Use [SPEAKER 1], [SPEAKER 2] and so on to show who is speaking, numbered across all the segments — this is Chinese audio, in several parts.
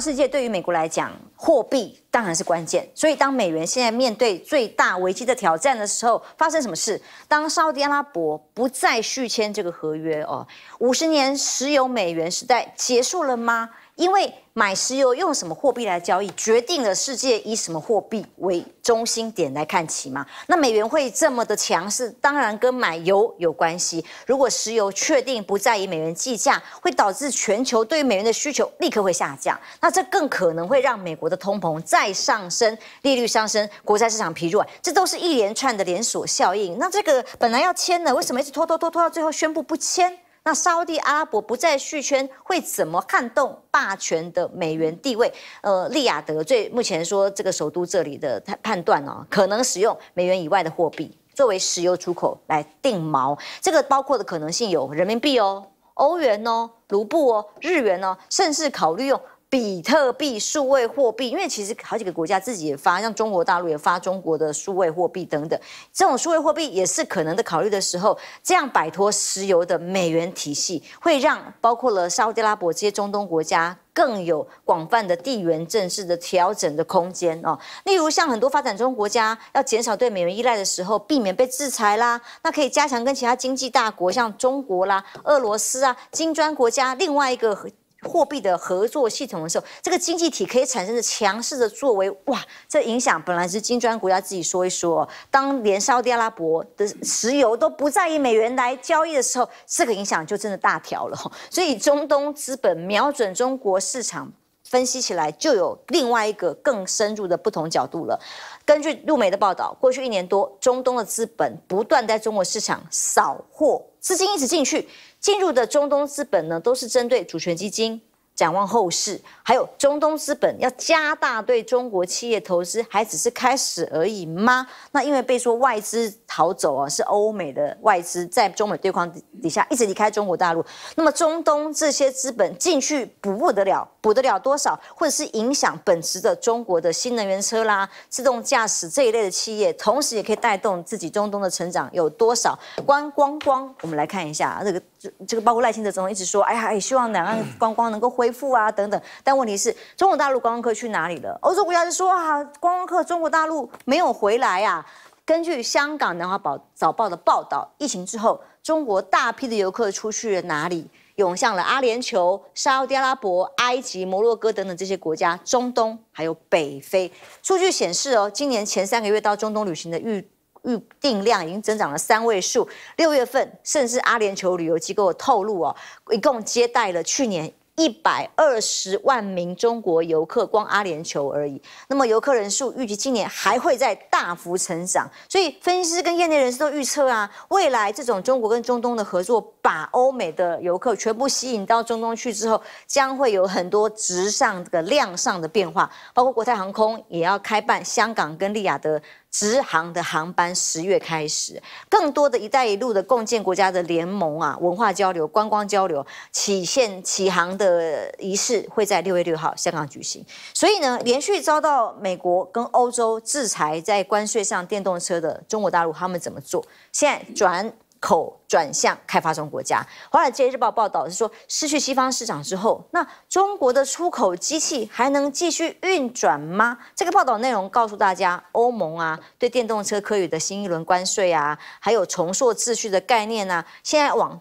[SPEAKER 1] 世界对于美国来讲，货币当然是关键。所以，当美元现在面对最大危机的挑战的时候，发生什么事？当沙特阿拉伯不再续签这个合约哦，五十年石油美元时代结束了吗？因为。买石油用什么货币来交易，决定了世界以什么货币为中心点来看齐嘛？那美元会这么的强势，当然跟买油有关系。如果石油确定不在以美元计价，会导致全球对美元的需求立刻会下降。那这更可能会让美国的通膨再上升，利率上升，国债市场疲弱，这都是一连串的连锁效应。那这个本来要签的，为什么一直拖拖拖拖到最后宣布不签？那沙地阿拉伯不再续圈，会怎么撼动霸权的美元地位？呃，利雅得最目前说，这个首都这里的判判断呢，可能使用美元以外的货币作为石油出口来定毛。这个包括的可能性有人民币哦、欧元哦、卢布哦、日元哦，甚至考虑用。比特币、数位货币，因为其实好几个国家自己也发，像中国大陆也发中国的数位货币等等，这种数位货币也是可能的考虑的时候。这样摆脱石油的美元体系，会让包括了沙特阿拉伯这些中东国家更有广泛的地缘政治的调整的空间哦。例如，像很多发展中国家要减少对美元依赖的时候，避免被制裁啦，那可以加强跟其他经济大国，像中国啦、俄罗斯啊、金砖国家，另外一个。货币的合作系统的时候，这个经济体可以产生的强势的作为，哇，这影响本来是金砖国家自己说一说。当连沙特阿拉伯的石油都不在意美元来交易的时候，这个影响就真的大条了。所以中东资本瞄准中国市场，分析起来就有另外一个更深入的不同角度了。根据路媒的报道，过去一年多，中东的资本不断在中国市场扫货，资金一直进去。进入的中东资本呢，都是针对主权基金、展望后市，还有中东资本要加大对中国企业投资，还只是开始而已吗？那因为被说外资逃走啊，是欧美的外资在中美对抗底下一直离开中国大陆，那么中东这些资本进去补不得了。补得了多少，或者是影响本驰的中国的新能源车啦、自动驾驶这一类的企业，同时也可以带动自己中东的成长，有多少观光光？我们来看一下这个，这这个包括赖清德总统一直说，哎呀，希望两岸观光能够恢复啊等等。但问题是，中国大陆观光客去哪里了？欧洲国家就说啊，观光客中国大陆没有回来呀。根据香港《南华早报》的报道，疫情之后，中国大批的游客出去了哪里？涌向了阿联酋、沙特阿拉伯、埃及、摩洛哥等等这些国家，中东还有北非。数据显示哦，今年前三个月到中东旅行的预预订量已经增长了三位数。六月份，甚至阿联酋旅游机构透露哦，一共接待了去年。一百二十万名中国游客光阿联酋而已，那么游客人数预计今年还会在大幅成长，所以分析师跟业内人士都预测啊，未来这种中国跟中东的合作，把欧美的游客全部吸引到中东去之后，将会有很多值上这个量上的变化，包括国泰航空也要开办香港跟利雅得。直航的航班十月开始，更多的一带一路的共建国家的联盟啊，文化交流、观光交流起线起航的仪式会在六月六号香港举行。所以呢，连续遭到美国跟欧洲制裁，在关税上电动车的中国大陆，他们怎么做？现在转。口转向开发中国家。《华尔街日报》报道是说，失去西方市场之后，那中国的出口机器还能继续运转吗？这个报道内容告诉大家，欧盟啊对电动车科语的新一轮关税啊，还有重塑秩序的概念啊，现在往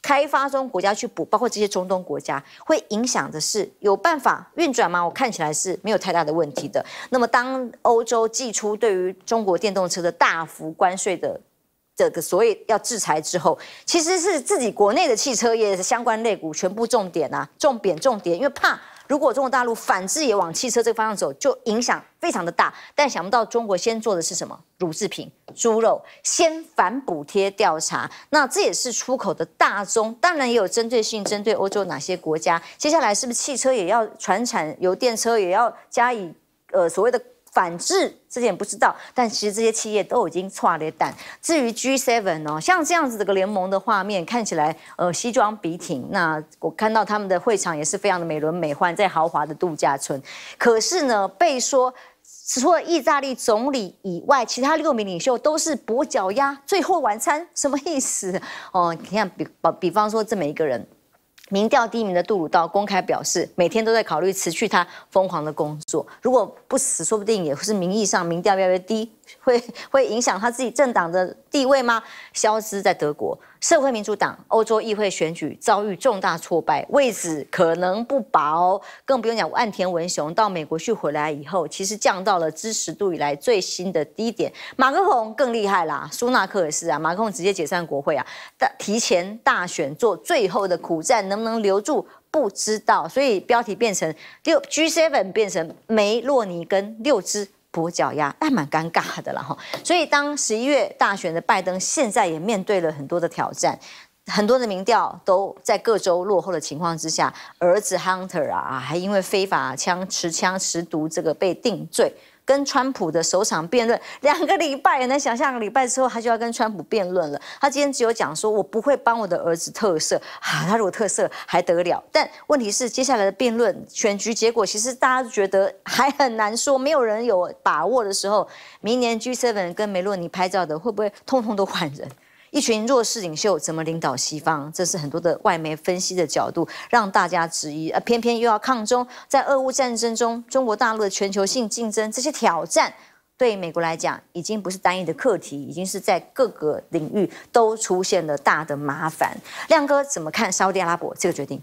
[SPEAKER 1] 开发中国家去补，包括这些中东国家，会影响的是有办法运转吗？我看起来是没有太大的问题的。那么，当欧洲寄出对于中国电动车的大幅关税的。这个所谓要制裁之后，其实是自己国内的汽车业相关类股全部重点啊，重贬重点，因为怕如果中国大陆反制也往汽车这个方向走，就影响非常的大。但想不到中国先做的是什么乳制品、猪肉，先反补贴调查。那这也是出口的大宗，当然也有针对性，针对欧洲哪些国家。接下来是不是汽车也要传产，油电车也要加以呃所谓的。反制之前不知道，但其实这些企业都已经错了胆。至于 G Seven 哦，像这样子这个联盟的画面看起来，呃，西装笔挺。那我看到他们的会场也是非常的美轮美奂，在豪华的度假村。可是呢，被说除了意大利总理以外，其他六名领袖都是跛脚鸭。最后晚餐什么意思？哦，你看，比比比方说这每一个人。民调低迷的杜鲁道公开表示，每天都在考虑辞去他疯狂的工作。如果不死，说不定也是名义上民调越来越低，会会影响他自己政党的地位吗？消失在德国。社会民主党欧洲议会选举遭遇重大挫败，位置可能不保，更不用讲岸田文雄到美国去回来以后，其实降到了支持度以来最新的低点。马克龙更厉害啦，苏纳克也是啊，马克龙直接解散国会啊，提前大选做最后的苦战，能不能留住不知道。所以标题变成六 G Seven 变成梅洛尼跟六支。跛脚丫，但蛮尴尬的了哈。所以，当十一月大选的拜登现在也面对了很多的挑战，很多的民调都在各州落后的情况之下，儿子 Hunter 啊，还因为非法枪持枪持毒这个被定罪。跟川普的首场辩论，两个礼拜也能想象，礼拜之后他就要跟川普辩论了。他今天只有讲说，我不会帮我的儿子特色啊。他如果特色还得了？但问题是，接下来的辩论选举结果，其实大家觉得还很难说，没有人有把握的时候，明年 G seven 跟梅洛尼拍照的会不会通通都换人？一群弱势领袖怎么领导西方？这是很多的外媒分析的角度，让大家质疑。而偏偏又要抗中，在俄乌战争中，中国大陆的全球性竞争这些挑战，对美国来讲已经不是单一的课题，已经是在各个领域都出现了大的麻烦。亮哥怎么看沙特阿拉伯这个决定？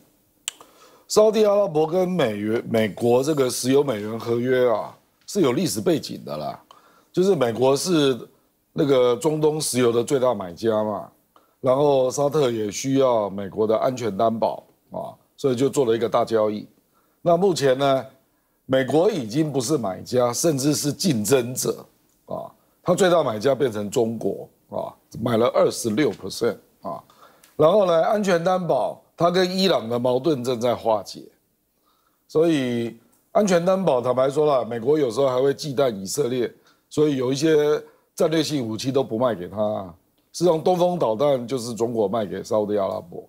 [SPEAKER 1] 沙特阿拉
[SPEAKER 2] 伯跟美元、美国这个石油美元合约啊，是有历史背景的啦，就是美国是。那个中东石油的最大买家嘛，然后沙特也需要美国的安全担保啊，所以就做了一个大交易。那目前呢，美国已经不是买家，甚至是竞争者啊。它最大买家变成中国啊，买了二十六 percent 啊。然后呢，安全担保，它跟伊朗的矛盾正在化解，所以安全担保，坦白说了，美国有时候还会忌惮以色列，所以有一些。战略性武器都不卖给他，啊，是上东风导弹就是中国卖给沙特阿拉伯，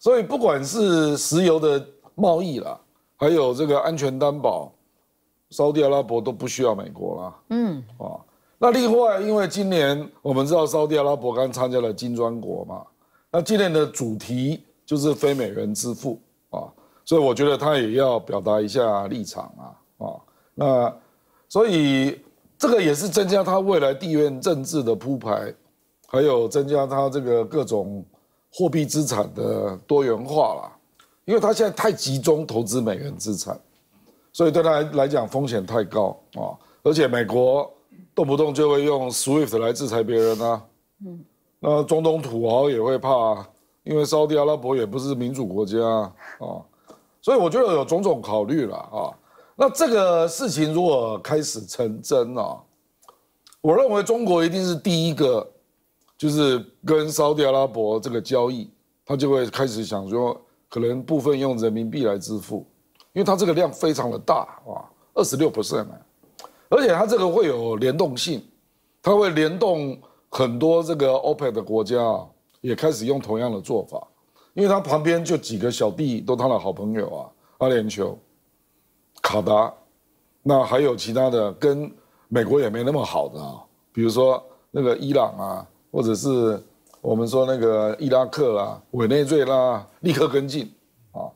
[SPEAKER 2] 所以不管是石油的贸易啦，还有这个安全担保，沙特阿拉伯都不需要美国啦。嗯啊，那另外因为今年我们知道沙特阿拉伯刚参加了金砖国嘛，那今年的主题就是非美元支付啊，所以我觉得他也要表达一下立场啊啊，那所以。这个也是增加他未来地缘政治的铺排，还有增加他这个各种货币资产的多元化啦。因为他现在太集中投资美元资产，所以对他来讲风险太高啊！而且美国动不动就会用 SWIFT 来制裁别人啊。嗯，那中东土豪也会怕，因为沙特阿拉伯也不是民主国家啊，所以我觉得有种种考虑了啊。那这个事情如果开始成真啊，我认为中国一定是第一个，就是跟沙特阿拉伯这个交易，他就会开始想说，可能部分用人民币来支付，因为它这个量非常的大啊，二十六 percent，而且它这个会有联动性，它会联动很多这个 OPEC 的国家啊，也开始用同样的做法，因为它旁边就几个小弟都他的好朋友啊，阿联酋。卡达，那还有其他的跟美国也没那么好的啊，比如说那个伊朗啊，或者是我们说那个伊拉克啦、委内瑞拉，立刻跟进啊，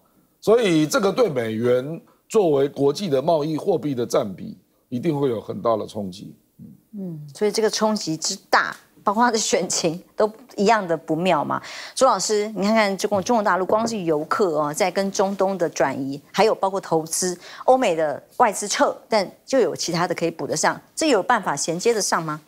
[SPEAKER 2] 所以这个对美元作为国际的贸易货币的占比，一定会有很大的冲击。
[SPEAKER 1] 嗯，所以这个冲击之大。包括他的选情都一样的不妙嘛？朱老师，你看看，就共中国大陆，光是游客哦，在跟中东的转移，还有包括投资、欧美的外资撤，但就有其他的可以补得上，这有办法衔接得上吗？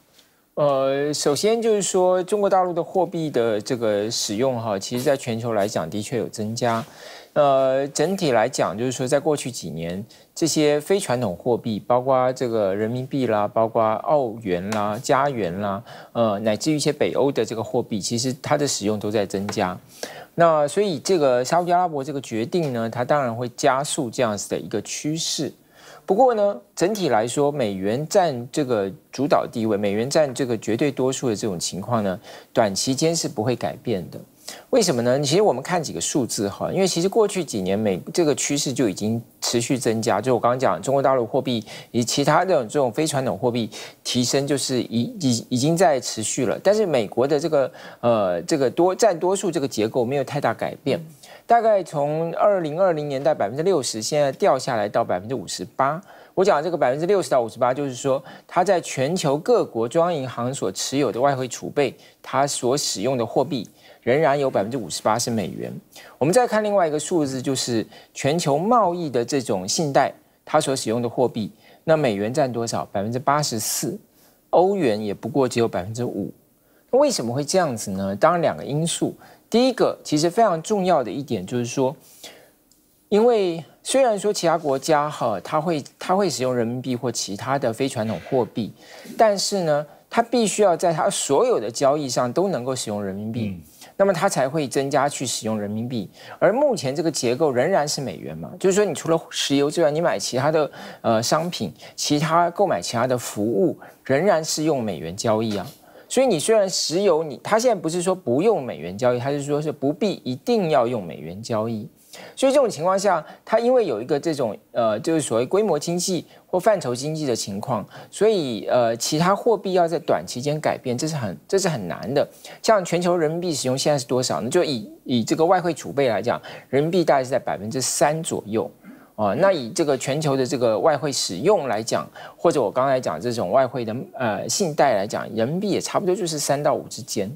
[SPEAKER 3] 呃，首先就是说，中国大陆的货币的这个使用哈，其实在全球来讲的确有增加。呃，整体来讲，就是说，在过去几年，这些非传统货币，包括这个人民币啦，包括澳元啦、加元啦，呃，乃至于一些北欧的这个货币，其实它的使用都在增加。那所以，这个沙特阿拉伯这个决定呢，它当然会加速这样子的一个趋势。不过呢，整体来说，美元占这个主导地位，美元占这个绝对多数的这种情况呢，短期间是不会改变的。为什么呢？其实我们看几个数字哈，因为其实过去几年美这个趋势就已经持续增加。就我刚刚讲，中国大陆货币以其他这种这种非传统货币提升，就是已已已经在持续了。但是美国的这个呃这个多占多数这个结构没有太大改变，大概从二零二零年代百分之六十现在掉下来到百分之五十八。我讲这个百分之六十到五十八，就是说它在全球各国中央银行所持有的外汇储备，它所使用的货币。仍然有百分之五十八是美元。我们再看另外一个数字，就是全球贸易的这种信贷，它所使用的货币，那美元占多少？百分之八十四，欧元也不过只有百分之五。那为什么会这样子呢？当然两个因素。第一个其实非常重要的一点就是说，因为虽然说其他国家哈，它会它会使用人民币或其他的非传统货币，但是呢，它必须要在它所有的交易上都能够使用人民币。那么它才会增加去使用人民币，而目前这个结构仍然是美元嘛？就是说，你除了石油之外，你买其他的呃商品，其他购买其他的服务仍然是用美元交易啊。所以你虽然石油，你它现在不是说不用美元交易，它是说是不必一定要用美元交易。所以这种情况下，它因为有一个这种呃，就是所谓规模经济或范畴经济的情况，所以呃，其他货币要在短期间改变，这是很这是很难的。像全球人民币使用现在是多少？呢？就以以这个外汇储备来讲，人民币大概是在百分之三左右啊。那以这个全球的这个外汇使用来讲，或者我刚才讲这种外汇的呃信贷来讲，人民币也差不多就是三到五之间。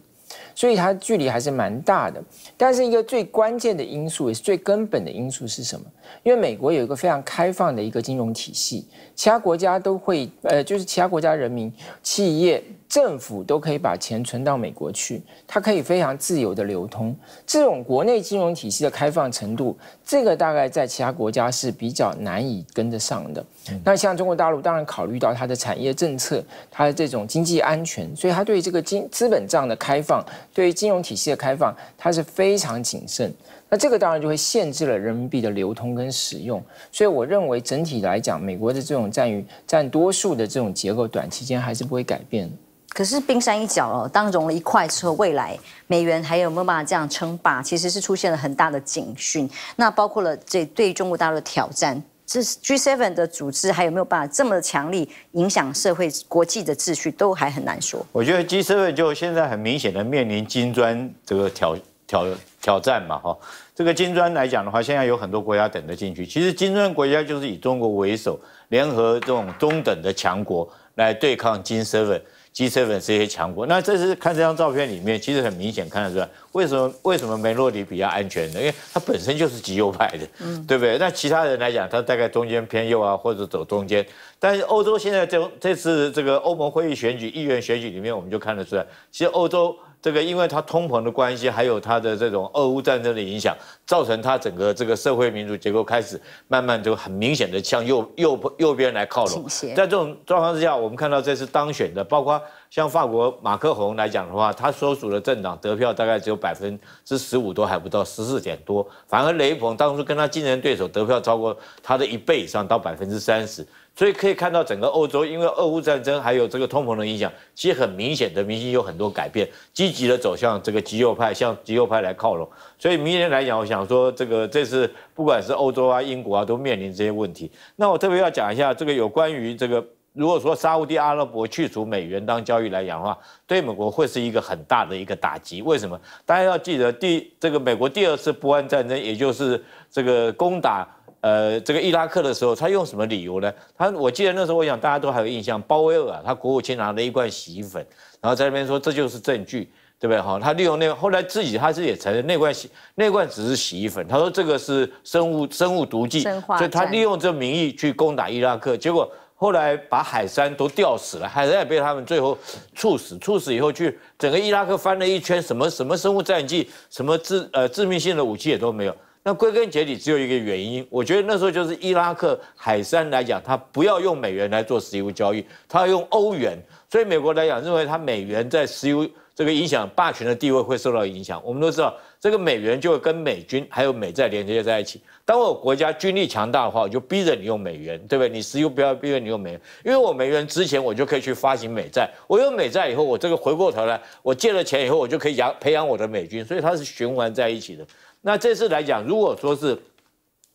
[SPEAKER 3] 所以它距离还是蛮大的，但是一个最关键的因素也是最根本的因素是什么？因为美国有一个非常开放的一个金融体系，其他国家都会，呃，就是其他国家人民、企业。政府都可以把钱存到美国去，它可以非常自由的流通。这种国内金融体系的开放程度，这个大概在其他国家是比较难以跟得上的。那像中国大陆，当然考虑到它的产业政策，它的这种经济安全，所以它对这个金资本账的开放，对于金融体系的开放，它是非常谨慎。那这个当然就会限制了人民币的流通跟使用。所以我认为整体来讲，美国的这种占于占多数的这种结构，短期间还是不会改变。
[SPEAKER 1] 可是冰山一角哦，当融了一块之后，未来美元还有没有办法这样称霸？其实是出现了很大的警讯。那包括了这对中国大陆的挑战，这 g seven 的组织还有没有办法这么强力影响社会国际的秩序，都还很难说。
[SPEAKER 4] 我觉得 g seven 就现在很明显的面临金砖这个挑挑挑战嘛，哈。这个金砖来讲的话，现在有很多国家等着进去。其实金砖国家就是以中国为首，联合这种中等的强国来对抗金 seven。G7 粉是一些强国，那这是看这张照片里面，其实很明显看得出来，为什么为什么梅洛里比较安全呢？因为他本身就是极右派的，对不对？那其他人来讲，他大概中间偏右啊，或者走中间。但是欧洲现在这这次这个欧盟会议选举、议员选举里面，我们就看得出来，其实欧洲。这个，因为它通膨的关系，还有它的这种俄乌战争的影响，造成它整个这个社会民主结构开始慢慢就很明显的向右右右边来靠拢。在这种状况之下，我们看到这次当选的，包括像法国马克宏来讲的话，他所属的政党得票大概只有百分之十五多，还不到十四点多，反而雷鹏当初跟他竞争对手得票超过他的一倍以上，到百分之三十。所以可以看到，整个欧洲因为俄乌战争还有这个通膨的影响，其实很明显的民心有很多改变，积极的走向这个极右派，向极右派来靠拢。所以明年来讲，我想说，这个这次不管是欧洲啊、英国啊，都面临这些问题。那我特别要讲一下，这个有关于这个，如果说沙地阿拉伯去除美元当交易来讲的话，对美国会是一个很大的一个打击。为什么？大家要记得，第这个美国第二次不湾战争，也就是这个攻打。呃，这个伊拉克的时候，他用什么理由呢？他我记得那时候，我想大家都还有印象，鲍威尔啊，他国务卿拿了一罐洗衣粉，然后在那边说这就是证据，对不对？哈，他利用那后来自己他是也承认那罐洗那罐只是洗衣粉，他说这个是生物生物毒剂，所以他利用这名义去攻打伊拉克，结果后来把海山都吊死了，海山也被他们最后处死，处死以后去整个伊拉克翻了一圈，什么什么生物战剂，什么致呃致命性的武器也都没有。那归根结底只有一个原因，我觉得那时候就是伊拉克、海山来讲，他不要用美元来做石油交易，他要用欧元。所以美国来讲，认为他美元在石油这个影响霸权的地位会受到影响。我们都知道，这个美元就会跟美军还有美债连接在一起。当我国家军力强大的话，我就逼着你用美元，对不对？你石油不要逼着你用美元，因为我美元之前我就可以去发行美债，我有美债以后，我这个回过头来，我借了钱以后，我就可以养培养我的美军，所以它是循环在一起的。那这次来讲，如果说是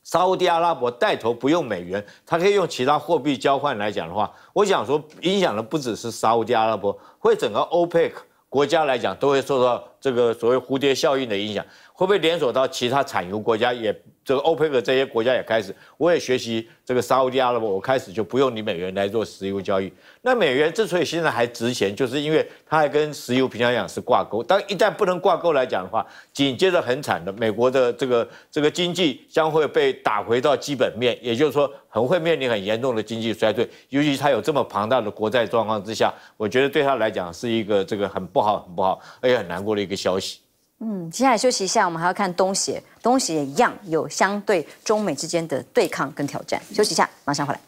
[SPEAKER 4] 沙地阿拉伯带头不用美元，它可以用其他货币交换来讲的话，我想说，影响的不只是沙地阿拉伯，会整个欧佩克国家来讲都会受到。这个所谓蝴蝶效应的影响，会不会连锁到其他产油国家也？这个欧佩克这些国家也开始，我也学习这个沙特阿拉伯，我开始就不用你美元来做石油交易。那美元之所以现在还值钱，就是因为它还跟石油平常讲是挂钩。但一旦不能挂钩来讲的话，紧接着很惨的，美国的这个这个经济将会被打回到基本面，也就是说，很会面临很严重的经济衰退。尤其它有这么庞大的国债状况之下，我觉得对他来讲是一个这个很不好、很不好，而且很难过的。一个。一个消息，
[SPEAKER 1] 嗯，接下来休息一下，我们还要看东协，东协一样有相对中美之间的对抗跟挑战。休息一下，马上回来。